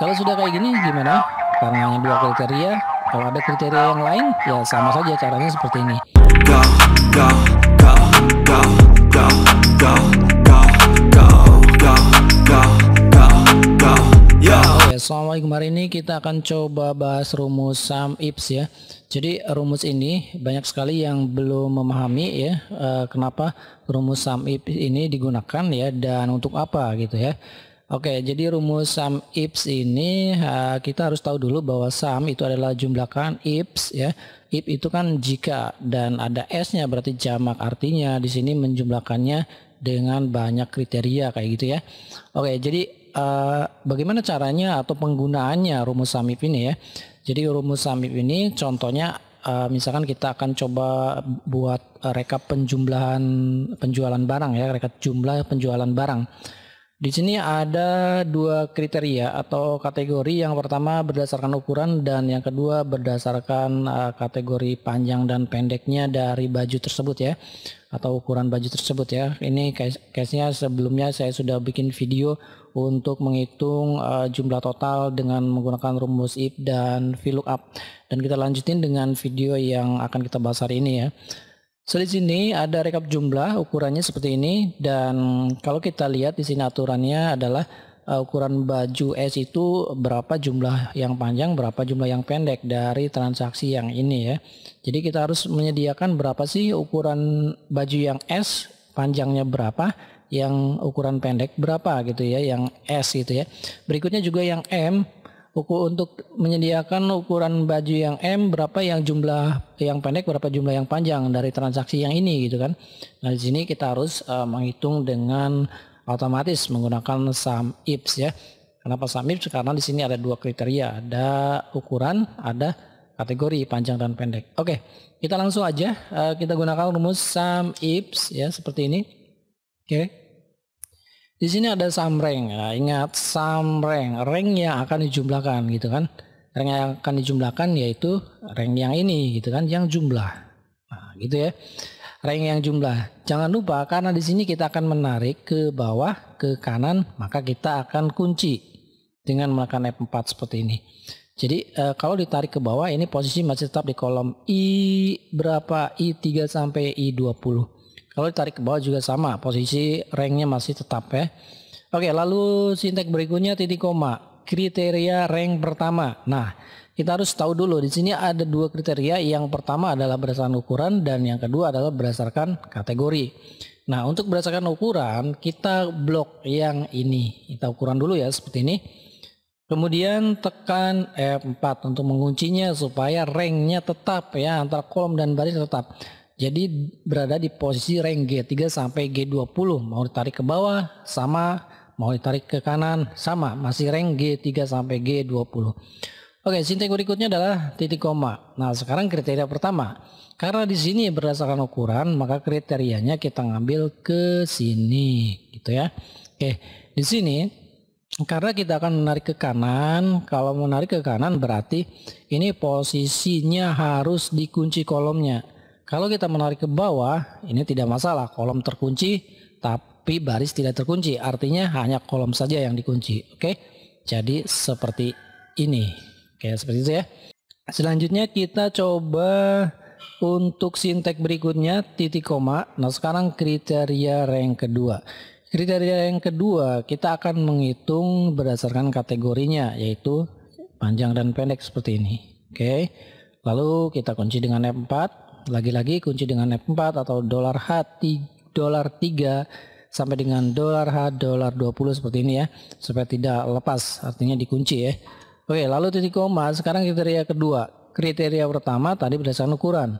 Kalau sudah kayak gini gimana? Karena hanya dua kriteria, kalau ada kriteria yang lain ya sama saja caranya seperti ini. Go, go, go, go, go, go, Assalamualaikum hari ini kita akan coba bahas rumus sum ips ya. Jadi rumus ini banyak sekali yang belum memahami ya eh, kenapa rumus sum ips ini digunakan ya dan untuk apa gitu ya. Oke, jadi rumus sum ips ini uh, kita harus tahu dulu bahwa sum itu adalah jumlahkan ips ya. If itu kan jika dan ada s-nya berarti jamak artinya di sini menjumlahkannya dengan banyak kriteria kayak gitu ya. Oke, jadi uh, bagaimana caranya atau penggunaannya rumus sum ips ini ya? Jadi rumus sum ips ini contohnya uh, misalkan kita akan coba buat rekap penjumlahan penjualan barang ya, rekap jumlah penjualan barang. Di sini ada dua kriteria atau kategori. Yang pertama berdasarkan ukuran dan yang kedua berdasarkan eh, kategori panjang dan pendeknya dari baju tersebut ya atau ukuran baju tersebut ya. Ini case-nya sebelumnya saya sudah bikin video untuk menghitung eh, jumlah total dengan menggunakan rumus if dan VLOOKUP. Dan kita lanjutin dengan video yang akan kita bahas hari ini ya. So di sini ada rekap jumlah ukurannya seperti ini dan kalau kita lihat di sini aturannya adalah uh, ukuran baju S itu berapa jumlah yang panjang, berapa jumlah yang pendek dari transaksi yang ini ya. Jadi kita harus menyediakan berapa sih ukuran baju yang S, panjangnya berapa, yang ukuran pendek berapa gitu ya, yang S gitu ya. Berikutnya juga yang M ukur untuk menyediakan ukuran baju yang M berapa yang jumlah yang pendek berapa jumlah yang panjang dari transaksi yang ini gitu kan. Nah di sini kita harus uh, menghitung dengan otomatis menggunakan sum ifs ya. Kenapa sum ifs? Karena di sini ada dua kriteria, ada ukuran, ada kategori panjang dan pendek. Oke, kita langsung aja uh, kita gunakan rumus sum ifs ya seperti ini. Oke. Okay. Di sini ada samreng. Nah, ingat samreng, reng yang akan dijumlahkan gitu kan. Reng yang akan dijumlahkan yaitu reng yang ini gitu kan, yang jumlah. Nah, gitu ya. Reng yang jumlah. Jangan lupa karena di sini kita akan menarik ke bawah, ke kanan, maka kita akan kunci dengan melakukan F4 seperti ini. Jadi e, kalau ditarik ke bawah ini posisi masih tetap di kolom I berapa I3 sampai I20. Kalau ditarik ke bawah juga sama, posisi ranknya masih tetap ya. Oke, lalu sintek berikutnya titik koma. Kriteria rank pertama. Nah, kita harus tahu dulu di sini ada dua kriteria. Yang pertama adalah berdasarkan ukuran dan yang kedua adalah berdasarkan kategori. Nah, untuk berdasarkan ukuran kita blok yang ini. Kita ukuran dulu ya seperti ini. Kemudian tekan F4 untuk menguncinya supaya ranknya tetap ya antara kolom dan baris tetap. Jadi berada di posisi range G3 sampai G20. Mau ditarik ke bawah sama, mau ditarik ke kanan sama, masih range G3 sampai G20. Oke, sintek berikutnya adalah titik koma. Nah, sekarang kriteria pertama. Karena di sini berdasarkan ukuran, maka kriterianya kita ngambil ke sini, gitu ya. Oke, di sini karena kita akan menarik ke kanan, kalau menarik ke kanan berarti ini posisinya harus dikunci kolomnya. Kalau kita menarik ke bawah, ini tidak masalah. Kolom terkunci, tapi baris tidak terkunci. Artinya hanya kolom saja yang dikunci. Oke, jadi seperti ini. Oke, seperti itu ya. Selanjutnya kita coba untuk sintek berikutnya titik koma. Nah, sekarang kriteria rank kedua. Kriteria yang kedua, kita akan menghitung berdasarkan kategorinya, yaitu panjang dan pendek seperti ini. Oke, lalu kita kunci dengan F4. Lagi-lagi kunci dengan F4 atau dolar H dolar 3 sampai dengan dolar H dolar 20 seperti ini ya supaya tidak lepas artinya dikunci ya. Oke, lalu titik koma sekarang kriteria kedua. Kriteria pertama tadi berdasarkan ukuran.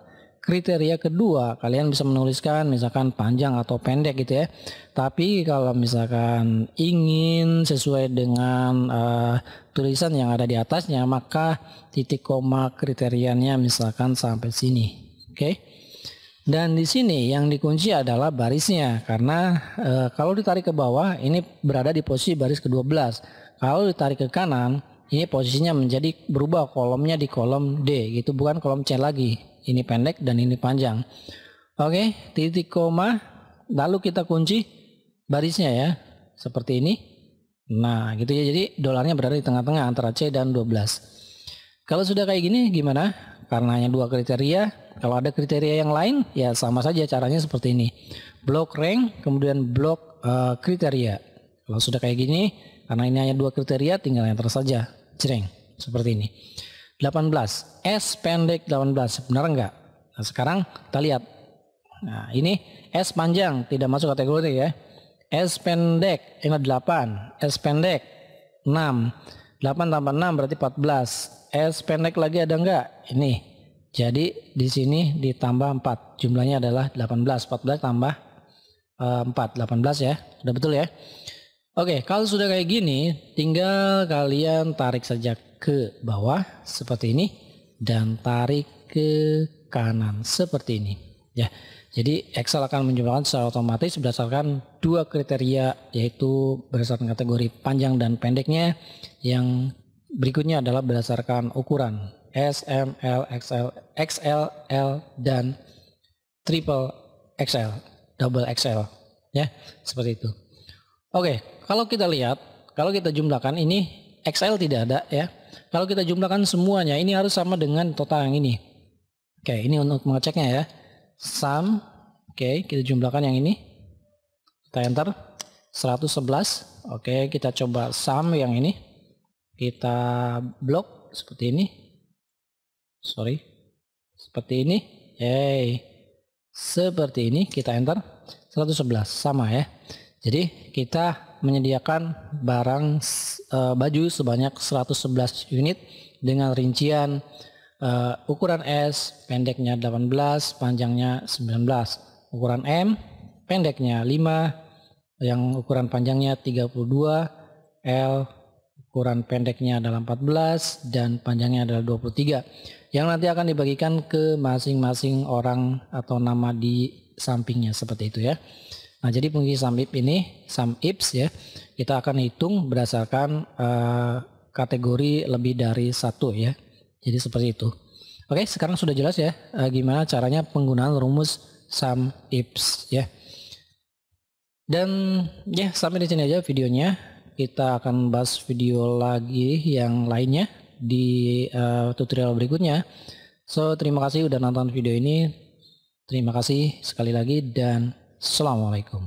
Kriteria kedua kalian bisa menuliskan misalkan panjang atau pendek gitu ya. Tapi kalau misalkan ingin sesuai dengan uh, tulisan yang ada di atasnya maka titik koma kriterianya misalkan sampai sini. Oke. Dan di sini yang dikunci adalah barisnya karena e, kalau ditarik ke bawah ini berada di posisi baris ke-12. Kalau ditarik ke kanan ini posisinya menjadi berubah kolomnya di kolom D gitu bukan kolom C lagi. Ini pendek dan ini panjang. Oke, titik koma lalu kita kunci barisnya ya seperti ini. Nah, gitu ya. Jadi dolarnya berada di tengah-tengah antara C dan 12. Kalau sudah kayak gini gimana? karena hanya dua kriteria. Kalau ada kriteria yang lain, ya sama saja caranya seperti ini. Blok rank, kemudian blok uh, eh, kriteria. Kalau sudah kayak gini, karena ini hanya dua kriteria, tinggal enter saja. Cereng, seperti ini. 18. S pendek 18. Benar enggak? Nah, sekarang kita lihat. Nah, ini S panjang, tidak masuk kategori ya. S pendek, ingat 8. S pendek, 6. 8 tambah 6 berarti 14. S pendek lagi ada enggak? Ini. Jadi di sini ditambah 4. Jumlahnya adalah 18. 14 tambah 4. Eh, 18 ya. Udah betul ya. Oke, kalau sudah kayak gini, tinggal kalian tarik saja ke bawah seperti ini dan tarik ke kanan seperti ini. Ya. Jadi Excel akan menjumlahkan secara otomatis berdasarkan dua kriteria yaitu berdasarkan kategori panjang dan pendeknya yang berikutnya adalah berdasarkan ukuran S, M, L, XL, XL, L dan triple XL, double XL ya seperti itu. Oke, kalau kita lihat kalau kita jumlahkan ini XL tidak ada ya. Kalau kita jumlahkan semuanya ini harus sama dengan total yang ini. Oke, ini untuk mengeceknya ya sum oke okay, kita jumlahkan yang ini kita enter 111 oke okay, kita coba sum yang ini kita blok seperti ini sorry seperti ini hey seperti ini kita enter 111 sama ya jadi kita menyediakan barang e, baju sebanyak 111 unit dengan rincian uh, ukuran S pendeknya 18, panjangnya 19. Ukuran M pendeknya 5, yang ukuran panjangnya 32, L ukuran pendeknya adalah 14 dan panjangnya adalah 23 yang nanti akan dibagikan ke masing-masing orang atau nama di sampingnya seperti itu ya. Nah jadi fungsi samip ini samips ya kita akan hitung berdasarkan uh, kategori lebih dari satu ya jadi seperti itu. Oke, sekarang sudah jelas ya eh, gimana caranya penggunaan rumus sum ifs ya. Dan ya sampai di sini aja videonya. Kita akan bahas video lagi yang lainnya di uh, tutorial berikutnya. So, terima kasih udah nonton video ini. Terima kasih sekali lagi dan Assalamualaikum.